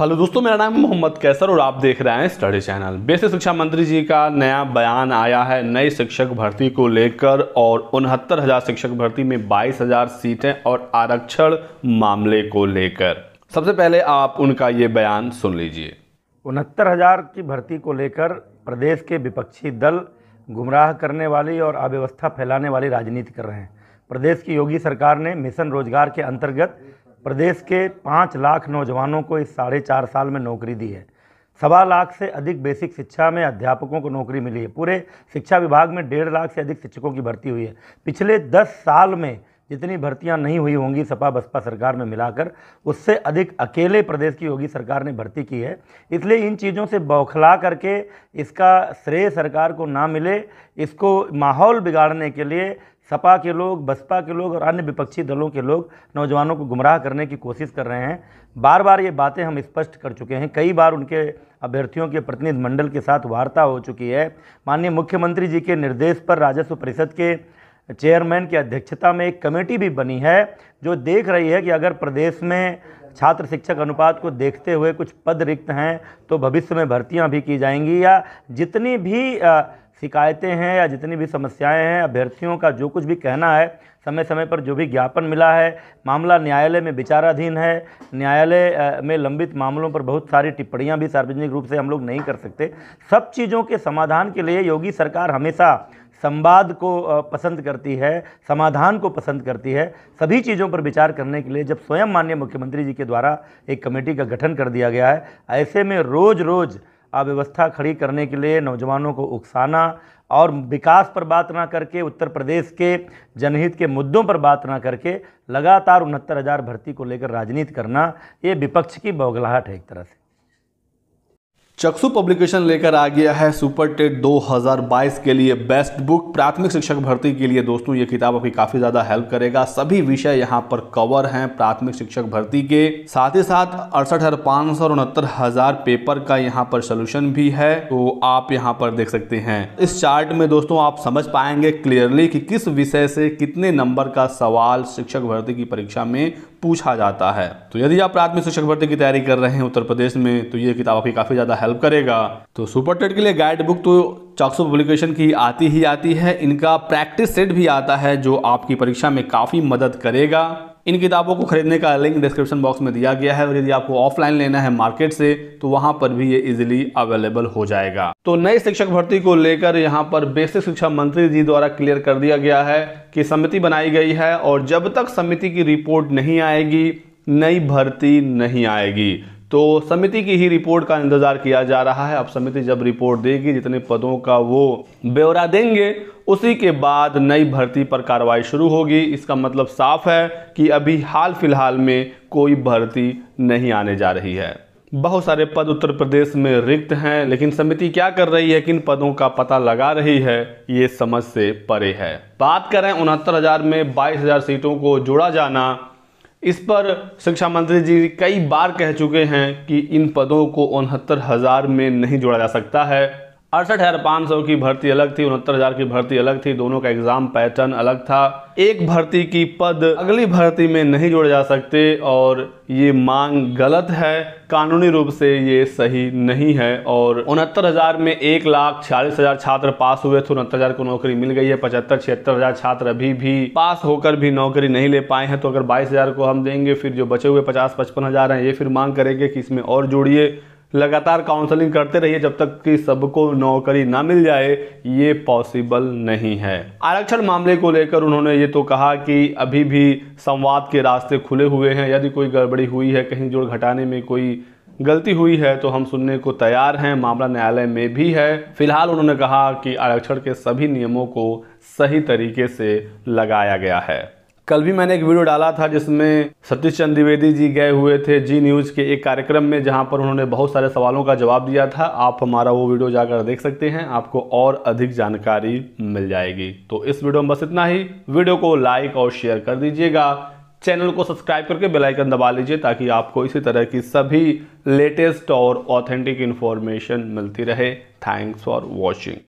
hello दोस्तों मेरा नाम मोहम्मद कैसर और आप देख रहे हैं स्टडी चैनल बेसिक शिक्षा मंत्री जी का नया बयान आया है नई शिक्षक भर्ती को लेकर और उनहत्तर हज़ार शिक्षक भर्ती में बाईस हज़ार सीटें और आरक्षण मामले को लेकर सबसे पहले आप उनका ये बयान सुन लीजिए उनहत्तर हज़ार की भर्ती को लेकर प्रदेश के विपक्षी दल गुमराह करने वाली और अव्यवस्था फैलाने वाली राजनीति कर रहे हैं प्रदेश की योगी सरकार ने मिशन रोजगार के अंतर्गत प्रदेश के पाँच लाख नौजवानों को इस साढ़े चार साल में नौकरी दी है सवा लाख से अधिक बेसिक शिक्षा में अध्यापकों को नौकरी मिली है पूरे शिक्षा विभाग में डेढ़ लाख से अधिक शिक्षकों की भर्ती हुई है पिछले दस साल में जितनी भर्तियां नहीं हुई होंगी सपा बसपा सरकार में मिलाकर उससे अधिक अकेले प्रदेश की योगी सरकार ने भर्ती की है इसलिए इन चीज़ों से बौखला करके इसका श्रेय सरकार को ना मिले इसको माहौल बिगाड़ने के लिए सपा के लोग बसपा के लोग और अन्य विपक्षी दलों के लोग नौजवानों को गुमराह करने की कोशिश कर रहे हैं बार बार ये बातें हम स्पष्ट कर चुके हैं कई बार उनके अभ्यर्थियों के प्रतिनिधिमंडल के साथ वार्ता हो चुकी है माननीय मुख्यमंत्री जी के निर्देश पर राजस्व परिषद के चेयरमैन की अध्यक्षता में एक कमेटी भी बनी है जो देख रही है कि अगर प्रदेश में छात्र शिक्षक अनुपात को देखते हुए कुछ पद रिक्त हैं तो भविष्य में भर्तियां भी की जाएंगी या जितनी भी आ, शिकायतें हैं या जितनी भी समस्याएं हैं अभ्यर्थियों का जो कुछ भी कहना है समय समय पर जो भी ज्ञापन मिला है मामला न्यायालय में विचाराधीन है न्यायालय में लंबित मामलों पर बहुत सारी टिप्पणियां भी सार्वजनिक रूप से हम लोग नहीं कर सकते सब चीज़ों के समाधान के लिए योगी सरकार हमेशा संवाद को पसंद करती है समाधान को पसंद करती है सभी चीज़ों पर विचार करने के लिए जब स्वयं माननीय मुख्यमंत्री जी के द्वारा एक कमेटी का गठन कर दिया गया है ऐसे में रोज़ रोज़ अव्यवस्था खड़ी करने के लिए नौजवानों को उकसाना और विकास पर बात ना करके उत्तर प्रदेश के जनहित के मुद्दों पर बात ना करके लगातार उनहत्तर हज़ार भर्ती को लेकर राजनीति करना ये विपक्ष की बौगलाहट है एक तरह से चक्षु पब्लिकेशन लेकर आ गया है सुपर टेट 2022 के लिए बेस्ट बुक प्राथमिक शिक्षक भर्ती के लिए दोस्तों ये किताब आपकी काफ़ी ज़्यादा हेल्प करेगा सभी विषय यहाँ पर कवर हैं प्राथमिक शिक्षक भर्ती के साथ ही साथ अड़सठ हज़ार पांच सौ उनहत्तर हज़ार पेपर का यहाँ पर सोल्यूशन भी है तो आप यहाँ पर देख सकते हैं इस चार्ट में दोस्तों आप समझ पाएंगे क्लियरली कि किस विषय से कितने नंबर का सवाल शिक्षक भर्ती की परीक्षा में पूछा जाता है तो यदि आप प्राथमिक शिक्षक भर्ती की तैयारी कर रहे हैं उत्तर प्रदेश में तो ये किताब आपकी काफ़ी ज़्यादा हेल्प करेगा तो सुपर टेट के लिए गाइड बुक तो चौकसो पब्लिकेशन की आती ही आती है इनका प्रैक्टिस सेट भी आता है जो आपकी परीक्षा में काफ़ी मदद करेगा इन किताबों को खरीदने का लिंक डिस्क्रिप्शन बॉक्स में दिया गया है और यदि आपको ऑफलाइन लेना है मार्केट से तो वहां पर भी ये इजिली अवेलेबल हो जाएगा तो नई शिक्षक भर्ती को लेकर यहाँ पर बेसिक शिक्षा मंत्री जी द्वारा क्लियर कर दिया गया है कि समिति बनाई गई है और जब तक समिति की रिपोर्ट नहीं आएगी नई भर्ती नहीं आएगी तो समिति की ही रिपोर्ट का इंतजार किया जा रहा है अब समिति जब रिपोर्ट देगी जितने पदों का वो ब्यौरा देंगे उसी के बाद नई भर्ती पर कार्रवाई शुरू होगी इसका मतलब साफ है कि अभी हाल फिलहाल में कोई भर्ती नहीं आने जा रही है बहुत सारे पद उत्तर प्रदेश में रिक्त हैं लेकिन समिति क्या कर रही है किन पदों का पता लगा रही है ये समझ से परे है बात करें उनहत्तर हज़ार में बाईस हज़ार सीटों को जोड़ा जाना इस पर शिक्षा मंत्री जी कई बार कह चुके हैं कि इन पदों को उनहत्तर हज़ार में नहीं जोड़ा जा सकता है अड़सठ हज़ार पाँच सौ की भर्ती अलग थी उनहत्तर हज़ार की भर्ती अलग थी दोनों का एग्ज़ाम पैटर्न अलग था एक भर्ती की पद अगली भर्ती में नहीं जोड़े जा सकते और ये मांग गलत है कानूनी रूप से ये सही नहीं है और उनहत्तर हज़ार में एक लाख छियालीस हज़ार छात्र पास हुए थे उनहत्तर हज़ार को नौकरी मिल गई है पचहत्तर छिहत्तर हज़ार छात्र अभी भी पास होकर भी नौकरी नहीं ले पाए हैं तो अगर बाईस हज़ार को हम देंगे फिर जो बचे हुए पचास पचपन हज़ार हैं ये फिर मांग करेंगे कि इसमें और जोड़िए लगातार काउंसलिंग करते रहिए जब तक कि सबको नौकरी ना मिल जाए ये पॉसिबल नहीं है आरक्षण मामले को लेकर उन्होंने ये तो कहा कि अभी भी संवाद के रास्ते खुले हुए हैं यदि कोई गड़बड़ी हुई है कहीं जोड़ घटाने में कोई गलती हुई है तो हम सुनने को तैयार हैं मामला न्यायालय में भी है फिलहाल उन्होंने कहा कि आरक्षण के सभी नियमों को सही तरीके से लगाया गया है कल भी मैंने एक वीडियो डाला था जिसमें सतीश चंद द्विवेदी जी गए हुए थे जी न्यूज़ के एक कार्यक्रम में जहां पर उन्होंने बहुत सारे सवालों का जवाब दिया था आप हमारा वो वीडियो जाकर देख सकते हैं आपको और अधिक जानकारी मिल जाएगी तो इस वीडियो में बस इतना ही वीडियो को लाइक और शेयर कर दीजिएगा चैनल को सब्सक्राइब करके बेल आइकन दबा लीजिए ताकि आपको इसी तरह की सभी लेटेस्ट और ऑथेंटिक इन्फॉर्मेशन मिलती रहे थैंक्स फॉर वॉचिंग